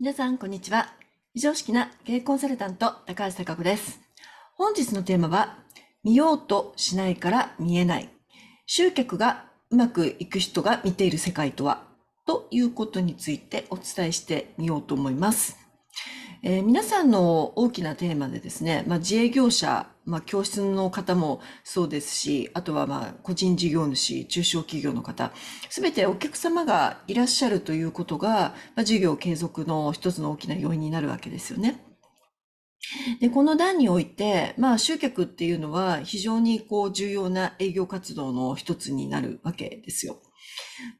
皆さん、こんにちは。非常識な経営コンサルタント、高橋貴子です。本日のテーマは、見ようとしないから見えない。集客がうまくいく人が見ている世界とはということについてお伝えしてみようと思います。えー、皆さんの大きなテーマでですね、まあ、自営業者まあ、教室の方もそうですし、あとはまあ、個人事業主、中小企業の方、すべてお客様がいらっしゃるということが、まあ、事業継続の一つの大きな要因になるわけですよね。で、この段において、まあ、集客っていうのは非常にこう重要な営業活動の一つになるわけですよ。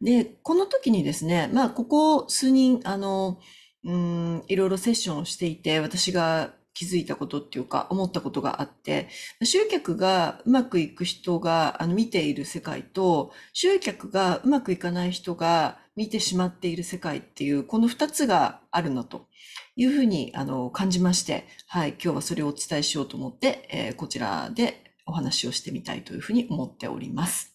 で、この時にですね、まあ、ここ数人、あの、うん、いろいろセッションをしていて、私が気づいたことっていうか思ったことがあって、集客がうまくいく人があの見ている世界と、集客がうまくいかない人が見てしまっている世界っていう、この二つがあるなというふうにあの感じまして、はい、今日はそれをお伝えしようと思って、えー、こちらでお話をしてみたいというふうに思っております。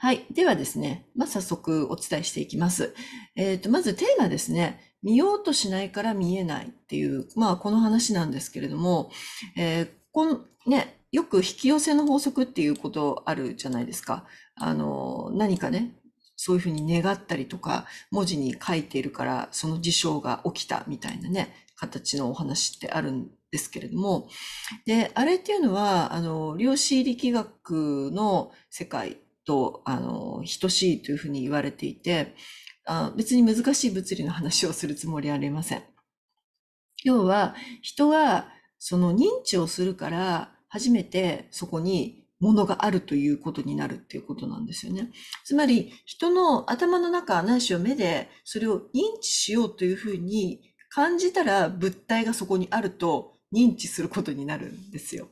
はい。ではですね、まあ、早速お伝えしていきます。えっ、ー、と、まずテーマですね。見ようとしないから見えないっていう、まあこの話なんですけれども、えー、このね、よく引き寄せの法則っていうことあるじゃないですか。あの、何かね、そういうふうに願ったりとか、文字に書いているからその事象が起きたみたいなね、形のお話ってあるんですけれども、で、あれっていうのは、あの、量子力学の世界と、あの、等しいというふうに言われていて、あ別に難しい物理の話をするつもりはありません。要は人はその認知をするから初めてそこにものがあるということになるっていうことなんですよね。つまり人の頭の中ないしは目でそれを認知しようというふうに感じたら物体がそこにあると認知することになるんですよ。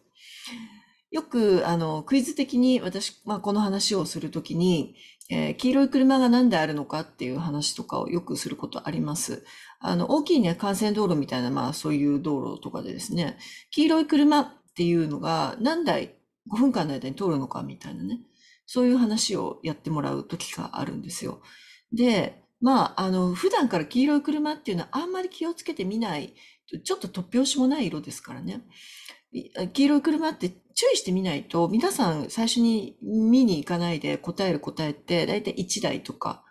よくあのクイズ的に私、まあ、この話をするときにえー、黄色い車が何であるのかっていう話とかをよくすることあります。あの、大きいね、幹線道路みたいな、まあそういう道路とかでですね、黄色い車っていうのが何台5分間の間に通るのかみたいなね、そういう話をやってもらう時があるんですよ。で、まあ、あの、普段から黄色い車っていうのはあんまり気をつけてみない、ちょっと突拍子もない色ですからね。黄色い車って注意してみないと、皆さん最初に見に行かないで答える答えって、だいたい1台とか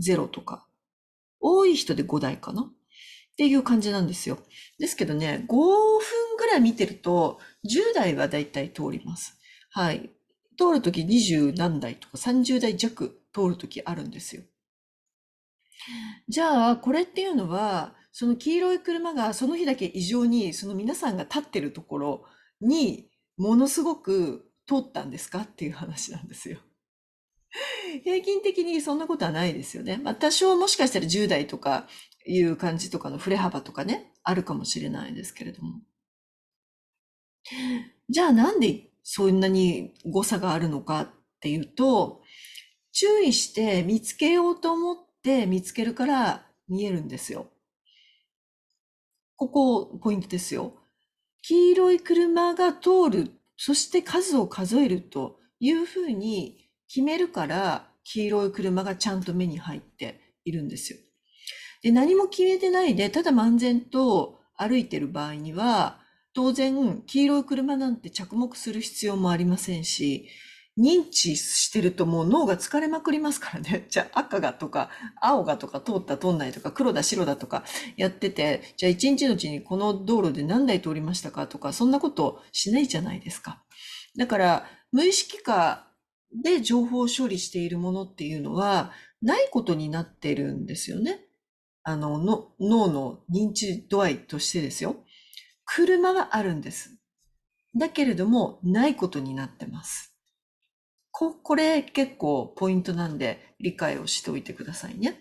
0とか、多い人で5台かなっていう感じなんですよ。ですけどね、5分ぐらい見てると、10台はだいたい通ります。はい。通るとき20何台とか30台弱通るときあるんですよ。じゃあ、これっていうのは、その黄色い車がその日だけ異常にその皆さんが立ってるところにものすごく通ったんですかっていう話なんですよ。平均的にそんなことはないですよね。まあ、多少もしかしたら10代とかいう感じとかの振れ幅とかね、あるかもしれないですけれども。じゃあなんでそんなに誤差があるのかっていうと、注意して見つけようと思って見つけるから見えるんですよ。ここポイントですよ。黄色い車が通る、そして数を数えるというふうに決めるから、黄色い車がちゃんと目に入っているんですよ。で、何も決めてないで、ただ漫然と歩いてる場合には、当然、黄色い車なんて着目する必要もありませんし、認知してるともう脳が疲れまくりますからね。じゃあ赤がとか青がとか通った通んないとか黒だ白だとかやってて、じゃあ一日のうちにこの道路で何台通りましたかとか、そんなことしないじゃないですか。だから無意識化で情報処理しているものっていうのはないことになってるんですよね。あのの脳の認知度合いとしてですよ。車はあるんです。だけれどもないことになってます。こ、これ結構ポイントなんで理解をしておいてくださいね。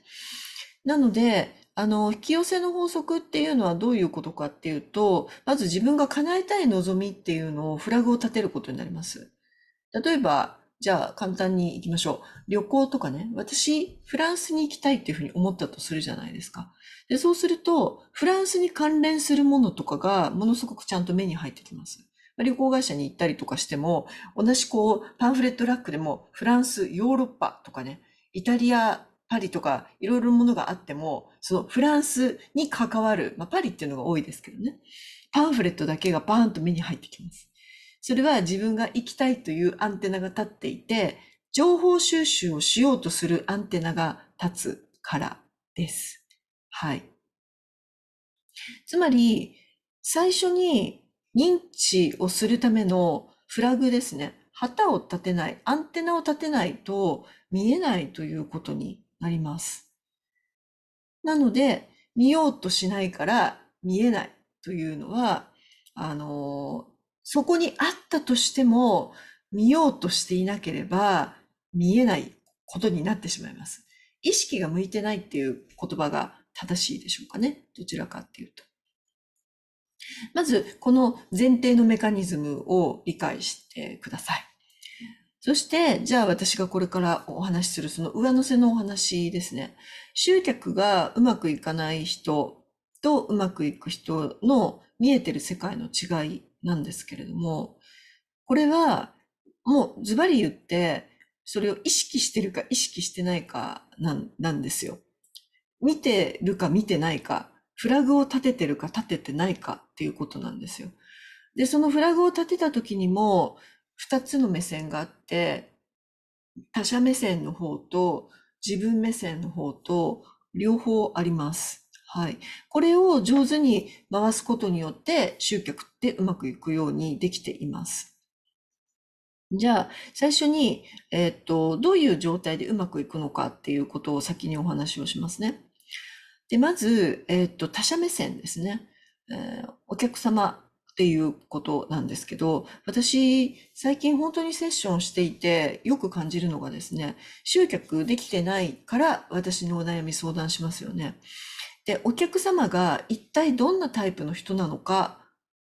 なので、あの、引き寄せの法則っていうのはどういうことかっていうと、まず自分が叶えたい望みっていうのをフラグを立てることになります。例えば、じゃあ簡単に行きましょう。旅行とかね、私、フランスに行きたいっていうふうに思ったとするじゃないですか。で、そうすると、フランスに関連するものとかがものすごくちゃんと目に入ってきます。旅行会社に行ったりとかしても、同じこう、パンフレットラックでも、フランス、ヨーロッパとかね、イタリア、パリとか、いろいろものがあっても、そのフランスに関わる、まあ、パリっていうのが多いですけどね、パンフレットだけがバーンと目に入ってきます。それは自分が行きたいというアンテナが立っていて、情報収集をしようとするアンテナが立つからです。はい。つまり、最初に認知をするためのフラグですね。旗を立てない、アンテナを立てないと見えないということになります。なので、見ようとしないから見えないというのは、あの、そこにあったとしても、見ようとしていなければ見えないことになってしまいます。意識が向いてないっていう言葉が正しいでしょうかね。どちらかっていうと。まず、この前提のメカニズムを理解してください。そして、じゃあ私がこれからお話しするその上乗せのお話ですね。集客がうまくいかない人とうまくいく人の見えてる世界の違いなんですけれども、これはもうズバリ言って、それを意識してるか意識してないかなんなんですよ。見てるか見てないかフラグを立ててるか立ててないかっていうことなんですよ。で、そのフラグを立てた時にも、2つの目線があって、他者目線の方と自分目線の方と両方あります。はい。これを上手に回すことによって集客ってうまくいくようにできています。じゃあ、最初に、えっ、と、どういう状態でうまくいくのかっていうことを先にお話をしますね。で、まず、えっ、ー、と、他者目線ですね。えー、お客様っていうことなんですけど、私、最近本当にセッションしていて、よく感じるのがですね、集客できてないから私のお悩み相談しますよね。で、お客様が一体どんなタイプの人なのか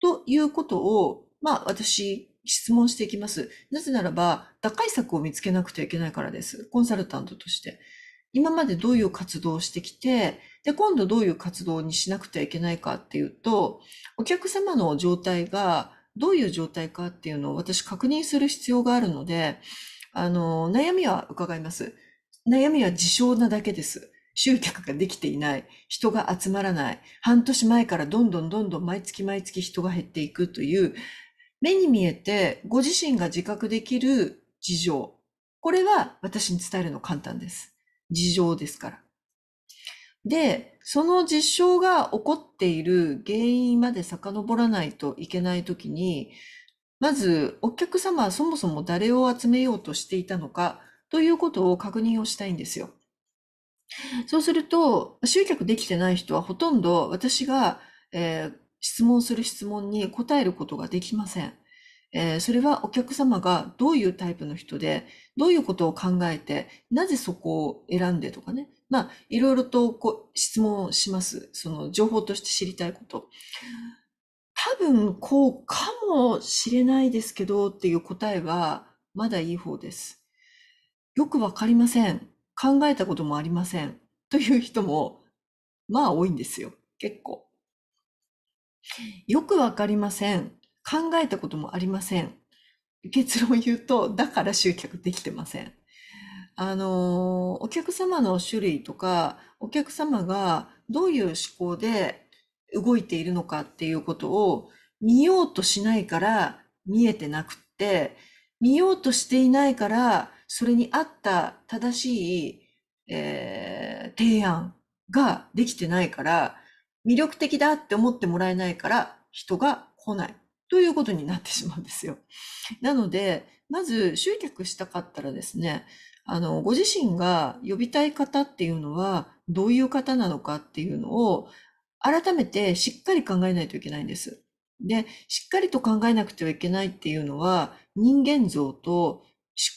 ということを、まあ、私、質問していきます。なぜならば、打開策を見つけなくてはいけないからです。コンサルタントとして。今までどういう活動をしてきて、で、今度どういう活動にしなくてはいけないかっていうと、お客様の状態がどういう状態かっていうのを私確認する必要があるので、あの、悩みは伺います。悩みは事象なだけです。集客ができていない。人が集まらない。半年前からどんどんどんどん毎月毎月人が減っていくという、目に見えてご自身が自覚できる事情。これは私に伝えるの簡単です。事情ですから。で、その事象が起こっている原因まで遡らないといけないときに、まずお客様はそもそも誰を集めようとしていたのかということを確認をしたいんですよ。そうすると、集客できてない人はほとんど私が、えー、質問する質問に答えることができません。えー、それはお客様がどういうタイプの人で、どういうことを考えて、なぜそこを選んでとかね。まあ、いろいろとこう質問します。その情報として知りたいこと。多分、こうかもしれないですけどっていう答えは、まだいい方です。よくわかりません。考えたこともありません。という人も、まあ多いんですよ。結構。よくわかりません。考えたこともありません。結論を言うと、だから集客できてません。あの、お客様の種類とか、お客様がどういう思考で動いているのかっていうことを見ようとしないから見えてなくって、見ようとしていないから、それに合った正しい、えー、提案ができてないから、魅力的だって思ってもらえないから人が来ない。ということになってしまうんですよ。なので、まず集客したかったらですね、あの、ご自身が呼びたい方っていうのは、どういう方なのかっていうのを、改めてしっかり考えないといけないんです。で、しっかりと考えなくてはいけないっていうのは、人間像と思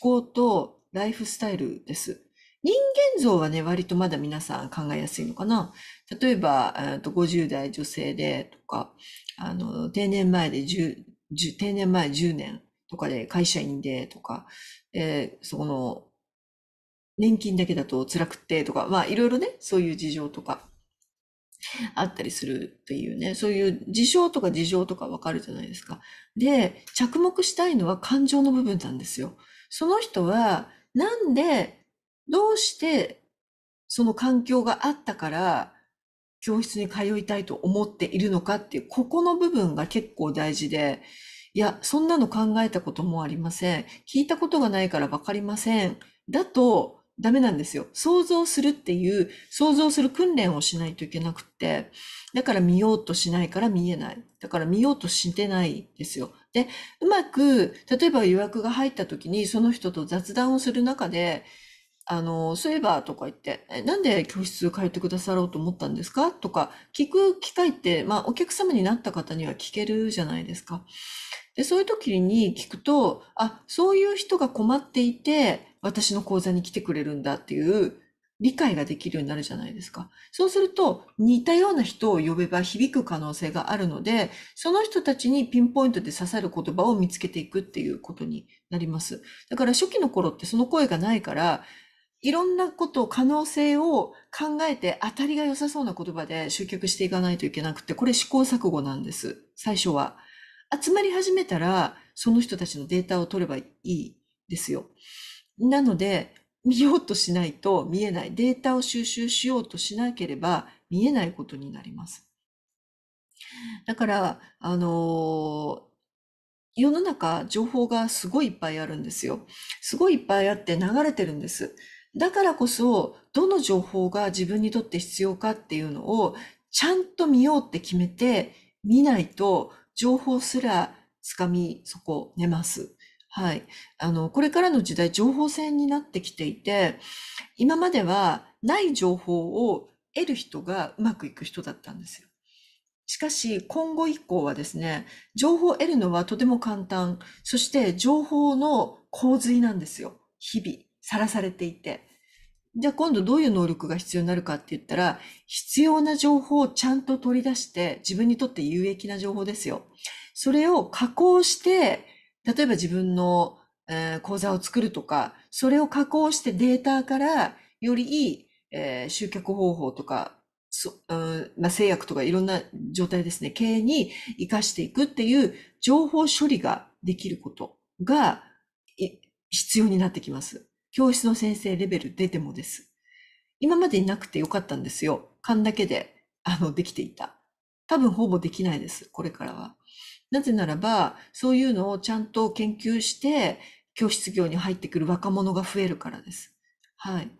考とライフスタイルです。人間像はね、割とまだ皆さん考えやすいのかな。例えば、50代女性でとか、あの、定年前で10、10定年前10年とかで会社員でとか、えー、そこの、年金だけだと辛くってとか、まあいろいろね、そういう事情とかあったりするっていうね、そういう事象とか事情とかわかるじゃないですか。で、着目したいのは感情の部分なんですよ。その人は、なんで、どうして、その環境があったから、教室に通いたいと思っているのかっていう、ここの部分が結構大事で、いや、そんなの考えたこともありません。聞いたことがないからわかりません。だと、ダメなんですよ。想像するっていう、想像する訓練をしないといけなくて、だから見ようとしないから見えない。だから見ようとしてないですよ。で、うまく、例えば予約が入った時にその人と雑談をする中で、あの、そういえばとか言って、えなんで教室変えてくださろうと思ったんですかとか聞く機会って、まあお客様になった方には聞けるじゃないですか。で、そういう時に聞くと、あ、そういう人が困っていて、私の講座に来てくれるんだっていう理解ができるようになるじゃないですか。そうすると、似たような人を呼べば響く可能性があるので、その人たちにピンポイントで刺さる言葉を見つけていくっていうことになります。だから初期の頃ってその声がないから、いろんなこと、可能性を考えて当たりが良さそうな言葉で集客していかないといけなくて、これ試行錯誤なんです。最初は。集まり始めたら、その人たちのデータを取ればいいですよ。なので、見ようとしないと見えない。データを収集しようとしなければ見えないことになります。だから、あの世の中情報がすごいいっぱいあるんですよ。すごいいっぱいあって流れてるんです。だからこそ、どの情報が自分にとって必要かっていうのを、ちゃんと見ようって決めて、見ないと、情報すらつかみ損ねます。はい。あの、これからの時代、情報戦になってきていて、今まではない情報を得る人がうまくいく人だったんですよ。しかし、今後以降はですね、情報を得るのはとても簡単。そして、情報の洪水なんですよ。日々。さらされていて。じゃあ今度どういう能力が必要になるかって言ったら、必要な情報をちゃんと取り出して、自分にとって有益な情報ですよ。それを加工して、例えば自分の、えー、講座を作るとか、それを加工してデータからよりいい、えー、集客方法とか、そうんまあ、制約とかいろんな状態ですね、経営に活かしていくっていう情報処理ができることが必要になってきます。教室の先生レベルででもです。今までいなくてよかったんですよ。勘だけで、あの、できていた。多分ほぼできないです。これからは。なぜならば、そういうのをちゃんと研究して、教室業に入ってくる若者が増えるからです。はい。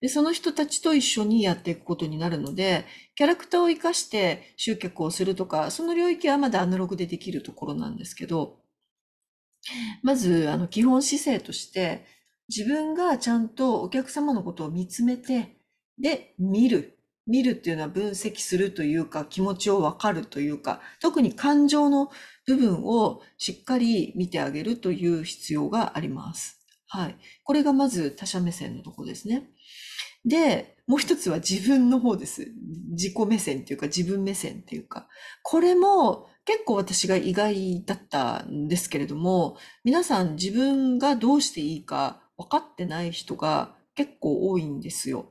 で、その人たちと一緒にやっていくことになるので、キャラクターを活かして集客をするとか、その領域はまだアナログでできるところなんですけど、まず、あの、基本姿勢として、自分がちゃんとお客様のことを見つめて、で、見る。見るっていうのは分析するというか、気持ちをわかるというか、特に感情の部分をしっかり見てあげるという必要があります。はい。これがまず他者目線のとこですね。で、もう一つは自分の方です。自己目線っていうか、自分目線っていうか。これも結構私が意外だったんですけれども、皆さん自分がどうしていいか分かってない人が結構多いんですよ。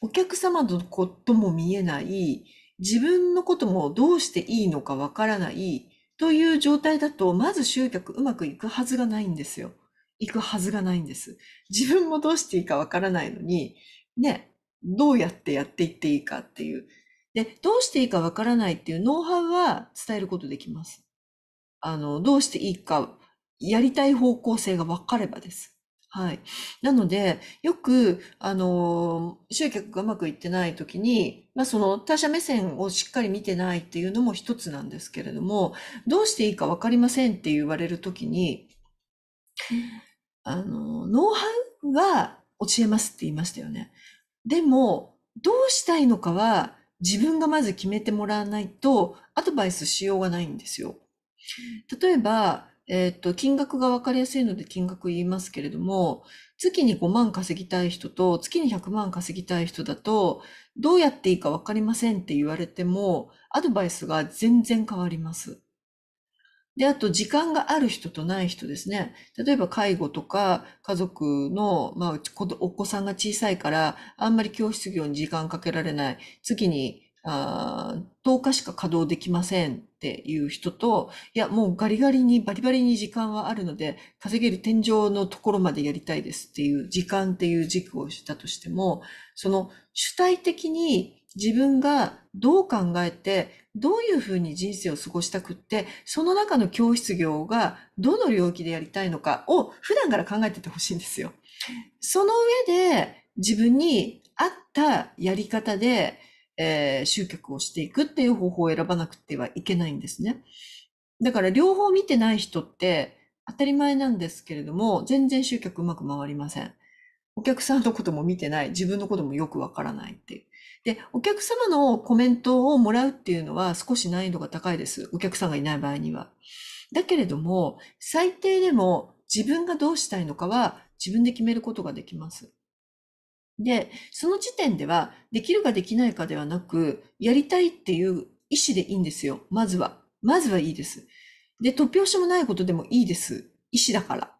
お客様のことも見えない、自分のこともどうしていいのかわからないという状態だと、まず集客うまくいくはずがないんですよ。いくはずがないんです。自分もどうしていいかわからないのに、ね、どうやってやっていっていいかっていう。で、どうしていいかわからないっていうノウハウは伝えることできます。あの、どうしていいか、やりたい方向性がわかればです。はい。なので、よく、あの、集客がうまくいってない時に、まあ、その他者目線をしっかり見てないっていうのも一つなんですけれども、どうしていいかわかりませんって言われる時に、あの、ノウハウは教えますって言いましたよね。でも、どうしたいのかは自分がまず決めてもらわないとアドバイスしようがないんですよ。例えば、えっと、金額が分かりやすいので金額言いますけれども、月に5万稼ぎたい人と月に100万稼ぎたい人だと、どうやっていいか分かりませんって言われても、アドバイスが全然変わります。で、あと時間がある人とない人ですね。例えば介護とか家族の、まあ、お子さんが小さいから、あんまり教室業に時間かけられない。月にあ10日しか稼働できませんっていう人と、いや、もうガリガリにバリバリに時間はあるので、稼げる天井のところまでやりたいですっていう時間っていう軸をしたとしても、その主体的に自分がどう考えて、どういうふうに人生を過ごしたくって、その中の教室業がどの領域でやりたいのかを普段から考えててほしいんですよ。その上で自分に合ったやり方で、えー、集客をしていくっていう方法を選ばなくてはいけないんですね。だから両方見てない人って当たり前なんですけれども、全然集客うまく回りません。お客さんのことも見てない、自分のこともよくわからないっていう。で、お客様のコメントをもらうっていうのは少し難易度が高いです。お客さんがいない場合には。だけれども、最低でも自分がどうしたいのかは自分で決めることができます。で、その時点では、できるかできないかではなく、やりたいっていう意思でいいんですよ。まずは。まずはいいです。で、突拍子もないことでもいいです。意思だから。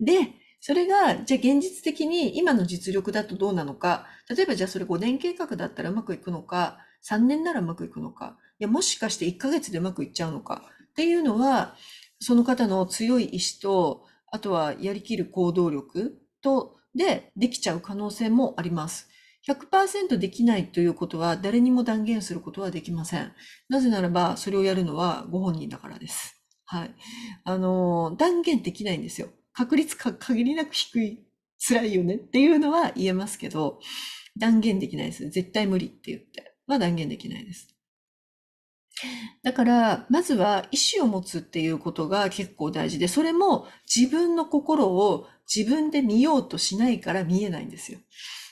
で、それが、じゃあ現実的に今の実力だとどうなのか。例えばじゃあそれ5年計画だったらうまくいくのか、3年ならうまくいくのか。いや、もしかして1ヶ月でうまくいっちゃうのか。っていうのは、その方の強い意志と、あとはやりきる行動力と、でできちゃう可能性もあります。100%できないということは誰にも断言することはできません。なぜならば、それをやるのはご本人だからです。はい。あの、断言できないんですよ。確率か限りなく低い、辛いよねっていうのは言えますけど、断言できないです。絶対無理って言っては断言できないです。だから、まずは意思を持つっていうことが結構大事で、それも自分の心を自分で見ようとしないから見えないんですよ。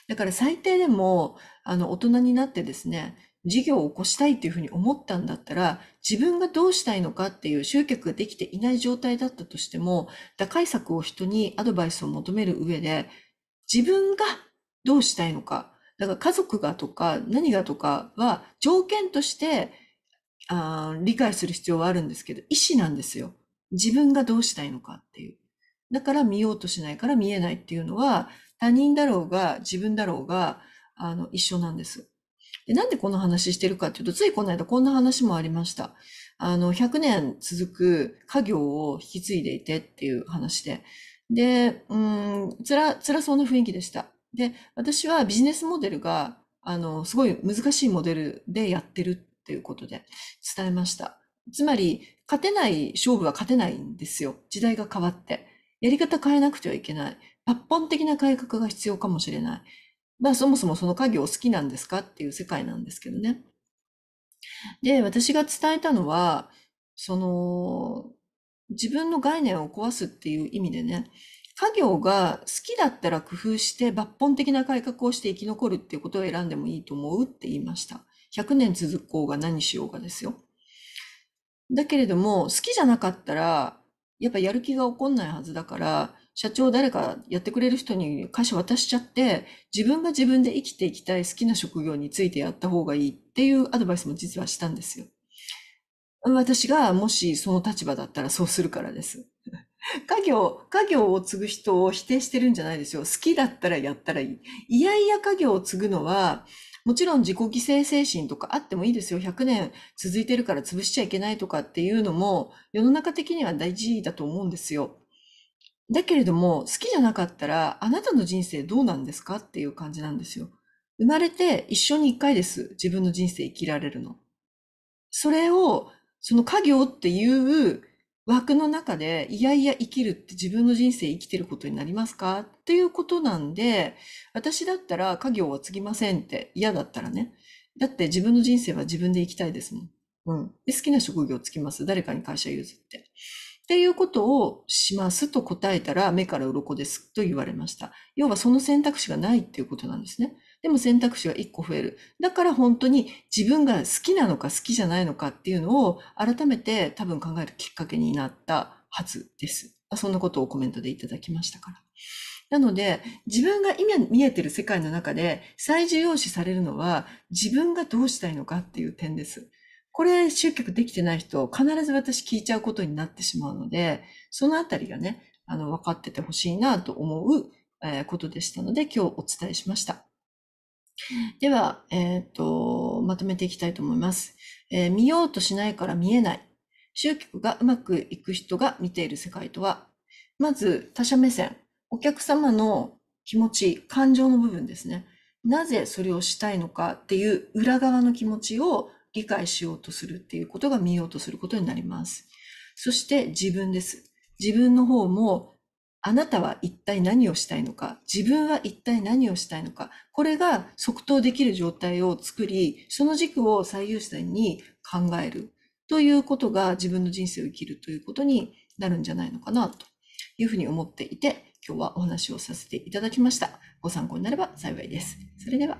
だから最低でも、あの、大人になってですね、事業を起こしたいっていうふうに思ったんだったら、自分がどうしたいのかっていう集客ができていない状態だったとしても、打開策を人にアドバイスを求める上で、自分がどうしたいのか、だから家族がとか何がとかは条件としてあ理解する必要はあるんですけど、意思なんですよ。自分がどうしたいのかっていう。だから見ようとしないから見えないっていうのは、他人だろうが自分だろうが、あの、一緒なんです。でなんでこの話してるかっていうと、ついこの間こんな話もありました。あの、100年続く家業を引き継いでいてっていう話で。で、うん、つらそうな雰囲気でした。で、私はビジネスモデルが、あの、すごい難しいモデルでやってるっていうことで伝えました。つまり、勝てない勝負は勝てないんですよ。時代が変わって。やり方変えなくてはいけない。抜本的な改革が必要かもしれない。まあそもそもその家業好きなんですかっていう世界なんですけどね。で、私が伝えたのは、その、自分の概念を壊すっていう意味でね、家業が好きだったら工夫して抜本的な改革をして生き残るっていうことを選んでもいいと思うって言いました。100年続こうが何しようがですよ。だけれども、好きじゃなかったらやっぱやる気が起こんないはずだから、社長誰かやってくれる人に会社渡しちゃって、自分が自分で生きていきたい好きな職業についてやった方がいいっていうアドバイスも実はしたんですよ。私がもしその立場だったらそうするからです。家業、家業を継ぐ人を否定してるんじゃないですよ。好きだったらやったらいい。いやいや家業を継ぐのは、もちろん自己犠牲精神とかあってもいいですよ。100年続いてるから潰しちゃいけないとかっていうのも、世の中的には大事だと思うんですよ。だけれども、好きじゃなかったら、あなたの人生どうなんですかっていう感じなんですよ。生まれて一生に一回です。自分の人生生きられるの。それを、その家業っていう枠の中で、いやいや生きるって自分の人生生きてることになりますかっていうことなんで、私だったら家業は継ぎませんって嫌だったらね。だって自分の人生は自分で生きたいですもん。うん。で、好きな職業つきます。誰かに会社譲って。っていうことをしますと答えたら目から鱗ですと言われました。要はその選択肢がないっていうことなんですね。でも選択肢は1個増える。だから本当に自分が好きなのか好きじゃないのかっていうのを改めて多分考えるきっかけになったはずです。そんなことをコメントでいただきましたから。なので、自分が今見えてる世界の中で最重要視されるのは自分がどうしたいのかっていう点です。これ、集客できてない人、必ず私聞いちゃうことになってしまうので、そのあたりがね、あの、分かっててほしいなと思う、えー、ことでしたので、今日お伝えしました。では、えっ、と、まとめていきたいと思います、えー、見ようとしないから見えない。集客がうまくいく人が見ている世界とは、まず他者目線、お客様の気持ち、感情の部分ですね。なぜそれをしたいのかっていう裏側の気持ちを理解しようとするっていうことが見ようとすることになります。そして自分です。自分の方もあなたは一体何をしたいのか、自分は一体何をしたいのか、これが即答できる状態を作り、その軸を最優先に考えるということが自分の人生を生きるということになるんじゃないのかなというふうに思っていて、今日はお話をさせていただきました。ご参考になれば幸いです。それでは。